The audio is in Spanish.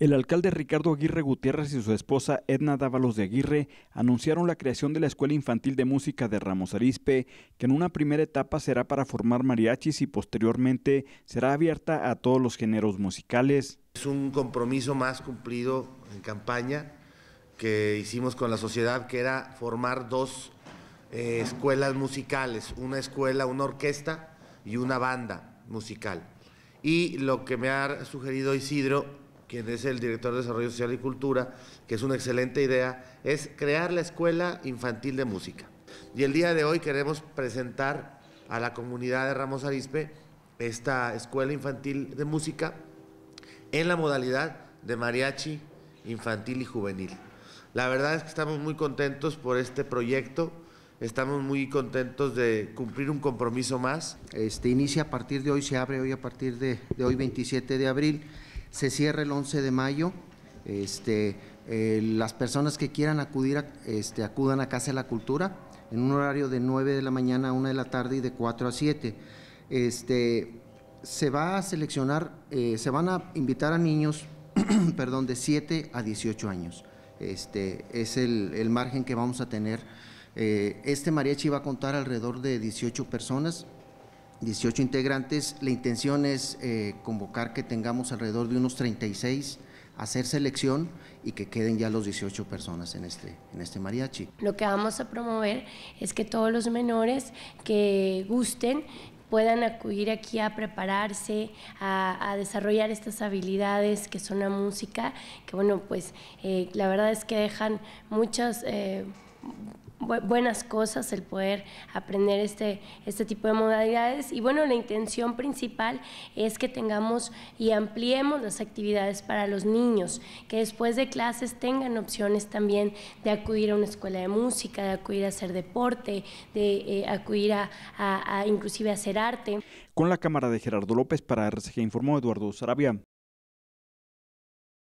El alcalde Ricardo Aguirre Gutiérrez y su esposa Edna Dávalos de Aguirre anunciaron la creación de la Escuela Infantil de Música de Ramos Arispe, que en una primera etapa será para formar mariachis y posteriormente será abierta a todos los géneros musicales. Es un compromiso más cumplido en campaña que hicimos con la sociedad, que era formar dos eh, escuelas musicales, una escuela, una orquesta y una banda musical. Y lo que me ha sugerido Isidro quien es el director de Desarrollo Social y Cultura, que es una excelente idea, es crear la Escuela Infantil de Música. Y el día de hoy queremos presentar a la comunidad de Ramos Arispe esta Escuela Infantil de Música en la modalidad de mariachi infantil y juvenil. La verdad es que estamos muy contentos por este proyecto, estamos muy contentos de cumplir un compromiso más. Este inicia a partir de hoy, se abre hoy a partir de, de hoy 27 de abril se cierra el 11 de mayo. Este, eh, las personas que quieran acudir, este, acudan a Casa de la Cultura en un horario de 9 de la mañana a 1 de la tarde y de 4 a 7. Este, se va a seleccionar, eh, se van a invitar a niños perdón, de 7 a 18 años. Este, es el, margen que vamos a tener. Eh, este mariachi va a contar alrededor de 18 personas, 18 integrantes. La intención es eh, convocar que tengamos alrededor de unos 36, hacer selección y que queden ya los 18 personas en este, en este mariachi. Lo que vamos a promover es que todos los menores que gusten puedan acudir aquí a prepararse, a, desarrollar estas habilidades que son la música, que bueno, pues eh, la verdad es que dejan muchas... Eh, buenas cosas el poder aprender este, este tipo de modalidades. Y bueno, la intención principal es que tengamos y ampliemos las actividades para los niños, que después de clases tengan opciones también de acudir a una escuela de música, de acudir a hacer deporte, de eh, acudir a, a, a inclusive hacer arte. Con la cámara de Gerardo López para RCG informó Eduardo Sarabia.